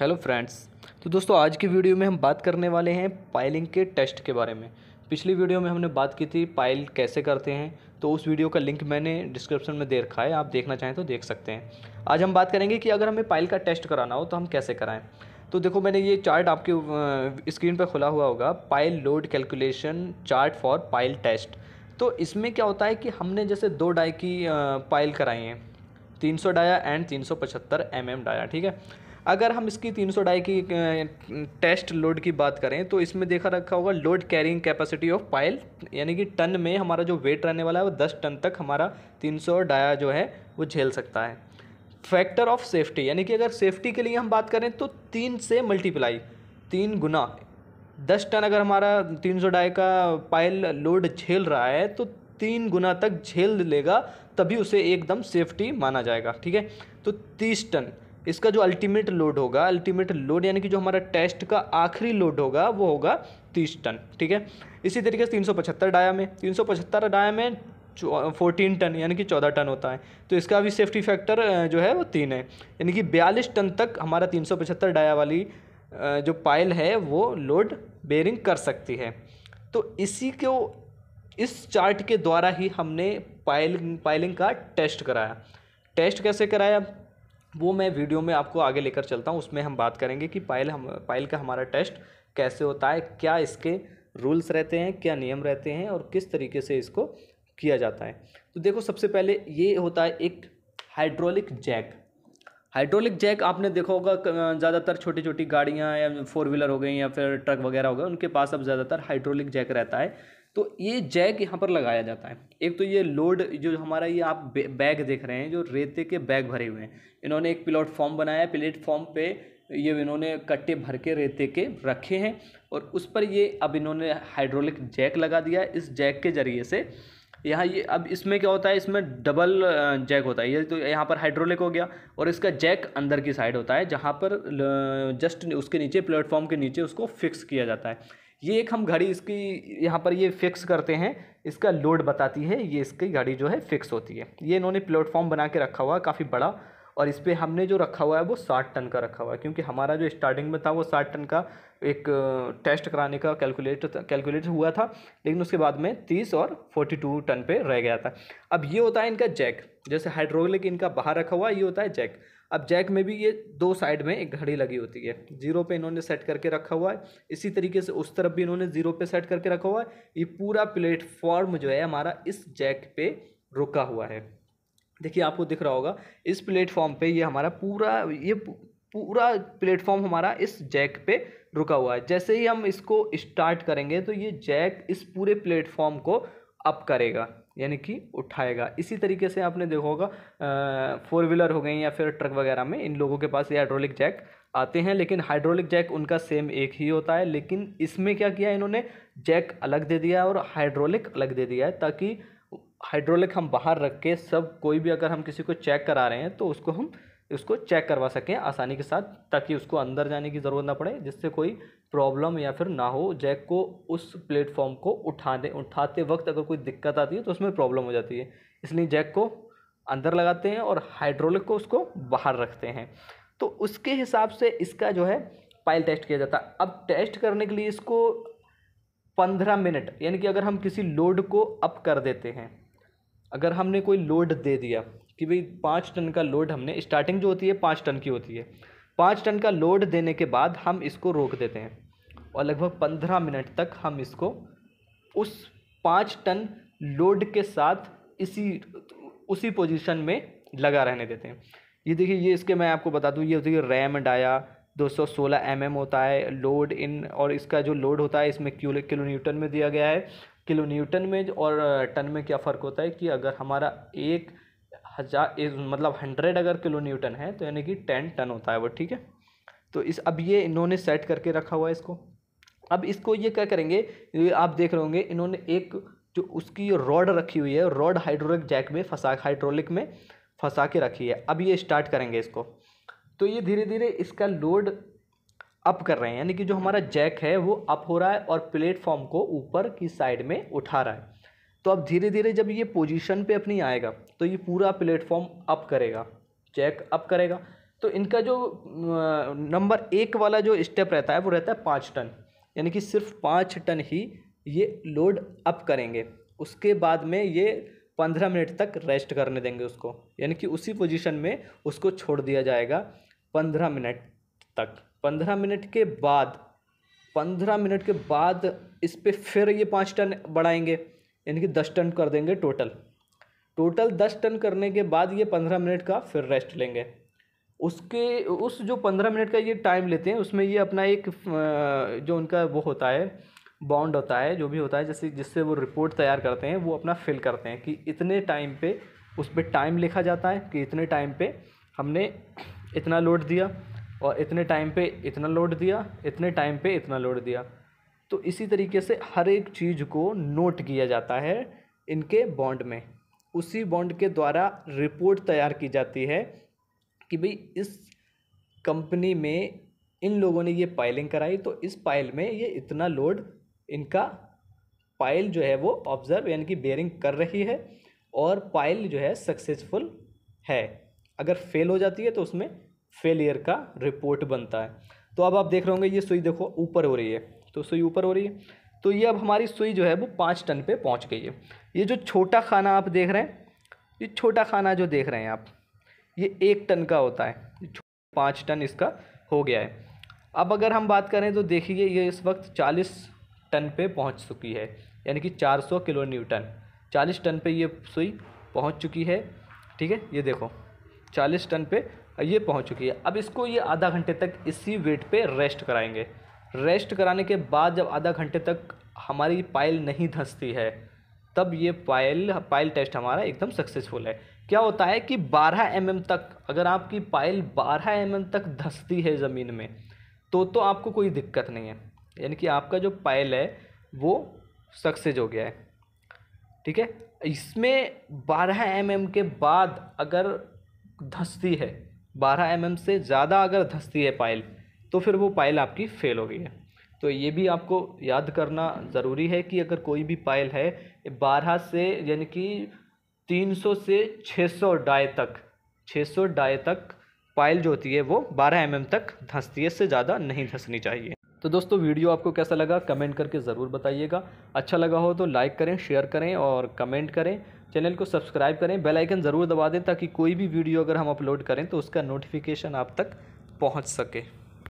hello friends तो दोस्तों आज की वीडियो में हम बात करने वाले हैं पाइलिंग के टेस्ट के बारे में पिछली वीडियो में हमने बात की थी पाइल कैसे करते हैं तो उस वीडियो का लिंक मैंने डिस्क्रिप्शन में दे रखा है आप देखना चाहें तो देख सकते हैं आज हम बात करेंगे कि अगर हमें पाइल का टेस्ट कराना हो तो हम कैसे कराएँ तो देखो मैंने ये चार्ट आपके स्क्रीन पर खुला हुआ होगा pile load calculation chart for pile test तो इसमें क्या होता है कि हमने जैसे दो डाई की पाइल कराई हैं तीन सौ डाया एंड तीन सौ पचहत्तर एम एम डाया ठीक है अगर हम इसकी तीन सौ डाई की टेस्ट लोड की बात करें तो इसमें देखा रखा होगा load carrying capacity of pile यानी कि टन में हमारा जो वेट रहने वाला है वो दस टन तक हमारा तीन सौ डाया जो है वो झेल सकता है फैक्टर ऑफ सेफ्टी यानी कि अगर सेफ्टी के लिए हम बात करें तो तीन से मल्टीप्लाई तीन गुना दस टन अगर हमारा तीन सौ डाई का पाइल लोड झेल रहा है तो तीन गुना तक झेल लेगा तभी उसे एकदम सेफ्टी माना जाएगा ठीक है तो तीस टन इसका जो अल्टीमेट लोड होगा अल्टीमेट लोड यानी कि जो हमारा टेस्ट का आखिरी लोड होगा वो होगा तीस टन ठीक है इसी तरीके से तीन सौ पचहत्तर डाया में तीन सौ पचहत्तर डाया में फोर्टीन टन यानी कि चौदह टन होता है तो इसका भी सेफ्टी फैक्टर जो है वो तीन है यानी कि बयालीस टन तक हमारा तीन सौ पचहत्तर डाया वाली जो पाइल है वो लोड बेयरिंग कर सकती है तो इसी को इस चार्ट के द्वारा ही हमने पाइलिंग पाइलिंग का टेस्ट कराया टेस्ट कैसे कराया वो मैं वीडियो में आपको आगे लेकर चलता हूँ उसमें हम बात करेंगे कि पाइल हम पाइल का हमारा टेस्ट कैसे होता है क्या इसके रूल्स रहते हैं क्या नियम रहते हैं और किस तरीके से इसको किया जाता है तो देखो सबसे पहले ये होता है एक हाइड्रोलिक जैक हाइड्रोलिक जैक आपने देखा होगा ज़्यादातर छोटी छोटी गाड़ियाँ या फोर व्हीलर हो गई या फिर ट्रक वगैरह हो गए उनके पास अब ज़्यादातर हाइड्रोलिक जैक रहता है तो ये जैक यहाँ पर लगाया जाता है एक तो ये लोड जो हमारा ये आप बैग देख रहे हैं जो रेते के बैग भरे हुए हैं इन्होंने एक प्लेटफॉर्म बनाया है प्लेटफॉर्म पे ये इन्होंने कट्टे भर के रेते के रखे हैं और उस पर ये अब इन्होंने हाइड्रोलिक जैक लगा दिया है इस जैक के ज़रिए से यहाँ ये अब इसमें क्या होता है इसमें डबल जैक होता है ये तो यहाँ पर हाइड्रोलिक हो गया और इसका जैक अंदर की साइड होता है जहाँ पर जस्ट उसके नीचे प्लेटफॉर्म के नीचे उसको फिक्स किया जाता है ये एक हम घड़ी इसकी यहाँ पर ये फिक्स करते हैं इसका लोड बताती है ये इसकी घड़ी जो है फिक्स होती है ये इन्होंने प्लेटफॉर्म बना के रखा हुआ काफ़ी बड़ा और इस पर हमने जो रखा हुआ है वो साठ टन का रखा हुआ है क्योंकि हमारा जो स्टार्टिंग में था वो साठ टन का एक टेस्ट कराने का कैलकुलेट कैलकुलेट हुआ था लेकिन उसके बाद में तीस और फोर्टी टू टन पे रह गया था अब ये होता है इनका जैक जैसे हाइड्रोलिक इनका बाहर रखा हुआ है ये होता है जैक अब जैक में भी ये दो साइड में एक घड़ी लगी होती है जीरो पे इन्होंने सेट करके रखा हुआ है इसी तरीके से उस तरफ भी इन्होंने जीरो पे सेट करके रखा हुआ है ये पूरा प्लेटफॉर्म जो है हमारा इस जैक पे रुका हुआ है देखिए आपको दिख रहा होगा इस प्लेटफॉर्म पे ये हमारा पूरा ये पूरा प्लेटफॉर्म हमारा इस जैक पे रुका हुआ है जैसे ही हम इसको स्टार्ट करेंगे तो ये जैक इस पूरे प्लेटफॉर्म को अप करेगा यानी कि उठाएगा इसी तरीके से आपने देखा होगा फोर व्हीलर हो गई या फिर ट्रक वगैरह में इन लोगों के पास ये हाइड्रोलिक जैक आते हैं लेकिन हाइड्रोलिक जैक उनका सेम एक ही होता है लेकिन इसमें क्या किया इन्होंने जैक अलग दे दिया है और हाइड्रोलिक अलग दे दिया है ताकि हाइड्रोलिक हम बाहर रख के सब कोई भी अगर हम किसी को चेक करा रहे हैं तो उसको हम उसको चेक करवा सकें आसानी के साथ ताकि उसको अंदर जाने की ज़रूरत ना पड़े जिससे कोई प्रॉब्लम या फिर ना हो जैक को उस प्लेटफॉर्म को उठाने उठाते वक्त अगर कोई दिक्कत आती है तो उसमें प्रॉब्लम हो जाती है इसलिए जैक को अंदर लगाते हैं और हाइड्रोलिक को उसको बाहर रखते हैं तो उसके हिसाब से इसका जो है पाइल टेस्ट किया जाता है अब टेस्ट करने के लिए इसको पंद्रह मिनट यानी कि अगर हम किसी लोड को अप कर देते हैं अगर हमने कोई लोड दे दिया कि भाई पाँच टन का लोड हमने स्टार्टिंग जो होती है पाँच टन की होती है पाँच टन का लोड देने के बाद हम इसको रोक देते हैं और लगभग पंद्रह मिनट तक हम इसको उस पाँच टन लोड के साथ इसी उसी पोजीशन में लगा रहने देते हैं ये देखिए ये इसके मैं आपको बता दूँ ये देखिए रैम डाया 216 सौ mm होता है लोड इन और इसका जो लोड होता है इसमें किलो किलो न्यूटन में दिया गया है किलो न्यूटन में और टन में क्या फ़र्क होता है कि अगर हमारा एक हज़ार मतलब हंड्रेड अगर किलो न्यूटन है तो यानी कि टेन टन होता है वो ठीक है तो इस अब ये इन्होंने सेट करके रखा हुआ है इसको अब इसको ये क्या करेंगे ये आप देख रहे होंगे इन्होंने एक जो उसकी रॉड रखी हुई है रॉड हाइड्रोलिक जैक में फंसा हाइड्रोलिक में फंसा के रखी है अब ये स्टार्ट करेंगे इसको तो ये धीरे धीरे इसका लोड अप कर रहे हैं यानी कि जो हमारा जैक है वो अप हो रहा है और प्लेटफॉर्म को ऊपर की साइड में उठा रहा है तो अब धीरे धीरे जब ये पोजीशन पे अपनी आएगा तो ये पूरा प्लेटफॉर्म अप करेगा जैक अप करेगा तो इनका जो नंबर एक वाला जो स्टेप रहता है वो रहता है पाँच टन यानी कि सिर्फ पाँच टन ही ये लोड अप करेंगे उसके बाद में ये पंद्रह मिनट तक रेस्ट करने देंगे उसको यानी कि उसी पोजिशन में उसको छोड़ दिया जाएगा पंद्रह मिनट तक पंद्रह मिनट के बाद पंद्रह मिनट के बाद इस पर फिर ये पाँच टन बढ़ाएंगे यानी कि दस टन कर देंगे टोटल टोटल दस टन करने के बाद ये पंद्रह मिनट का फिर रेस्ट लेंगे उसके उस जो पंद्रह मिनट का ये टाइम लेते हैं उसमें ये अपना एक जो उनका वो होता है बॉन्ड होता है जो भी होता है जैसे जिससे वो रिपोर्ट तैयार करते हैं वो अपना फिल करते हैं कि इतने टाइम पे उस पर टाइम लिखा जाता है कि इतने टाइम पे हमने इतना लोड दिया और इतने टाइम पे इतना लोड दिया इतने टाइम पे इतना लोड दिया तो इसी तरीके से हर एक चीज़ को नोट किया जाता है इनके बॉन्ड में उसी बॉन्ड के द्वारा रिपोर्ट तैयार की जाती है कि भाई इस कंपनी में इन लोगों ने ये पाइलिंग कराई तो इस पाइल में ये इतना लोड इनका पाइल जो है वो ऑब्जर्व यानी कि बेयरिंग कर रही है और पाइल जो है सक्सेसफुल है अगर फेल हो जाती है तो उसमें फेलियर का रिपोर्ट बनता है तो अब आप देख रहे होंगे ये सुई देखो ऊपर हो रही है तो सुई ऊपर हो रही है तो ये अब हमारी सुई जो है वो पाँच टन पे पहुंच गई है ये जो छोटा खाना आप देख रहे हैं ये छोटा खाना जो देख रहे हैं आप ये एक टन का होता है पाँच टन इसका हो गया है अब अगर हम बात करें तो देखिए ये इस वक्त चालीस टन पर पहुँच चुकी है यानी कि चार सौ किलो न्यूटन चालीस टन पर ये सुई पहुँच चुकी है ठीक है ये देखो चालीस टन पे ये पहुंच चुकी है अब इसको ये आधा घंटे तक इसी वेट पे रेस्ट कराएंगे रेस्ट कराने के बाद जब आधा घंटे तक हमारी पायल नहीं धंसती है तब ये पायल पाइल टेस्ट हमारा एकदम सक्सेसफुल है क्या होता है कि 12 एम mm तक अगर आपकी पाइल 12 एम तक धंसती है ज़मीन में तो तो आपको कोई दिक्कत नहीं है यानी कि आपका जो पायल है वो सक्सेस हो गया है ठीक है इसमें 12 एम mm के बाद अगर धंसती है बारह एम से ज़्यादा अगर धंसती है पाइल तो फिर वो पाइल आपकी फेल हो गई है तो ये भी आपको याद करना ज़रूरी है कि अगर कोई भी पाइल है बारह से यानी कि तीन सौ से छः सौ डाए तक छः सौ डाए तक पाइल जो होती है वो बारह एम mm तक धंसती है इससे ज़्यादा नहीं धंसनी चाहिए तो दोस्तों वीडियो आपको कैसा लगा कमेंट करके ज़रूर बताइएगा अच्छा लगा हो तो लाइक करें शेयर करें और कमेंट करें चैनल को सब्सक्राइब करें बेल आइकन ज़रूर दबा दें ताकि कोई भी वीडियो अगर हम अपलोड करें तो उसका नोटिफिकेशन आप तक पहुंच सके